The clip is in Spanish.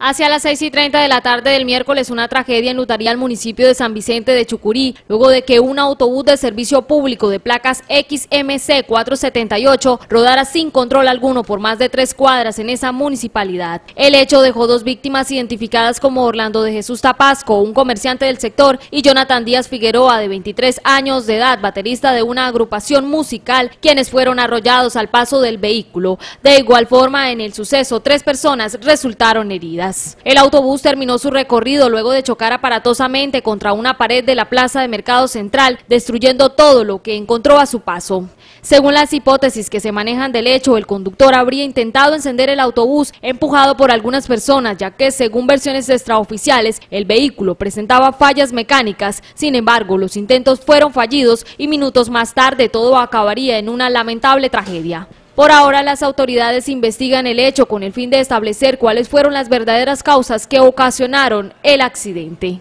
Hacia las 6 y 30 de la tarde del miércoles, una tragedia enlutaría al municipio de San Vicente de Chucurí, luego de que un autobús de servicio público de placas XMC 478 rodara sin control alguno por más de tres cuadras en esa municipalidad. El hecho dejó dos víctimas identificadas como Orlando de Jesús Tapasco, un comerciante del sector, y Jonathan Díaz Figueroa, de 23 años de edad, baterista de una agrupación musical, quienes fueron arrollados al paso del vehículo. De igual forma, en el suceso, tres personas resultaron heridas. El autobús terminó su recorrido luego de chocar aparatosamente contra una pared de la plaza de Mercado Central, destruyendo todo lo que encontró a su paso. Según las hipótesis que se manejan del hecho, el conductor habría intentado encender el autobús empujado por algunas personas, ya que según versiones extraoficiales, el vehículo presentaba fallas mecánicas. Sin embargo, los intentos fueron fallidos y minutos más tarde todo acabaría en una lamentable tragedia. Por ahora las autoridades investigan el hecho con el fin de establecer cuáles fueron las verdaderas causas que ocasionaron el accidente.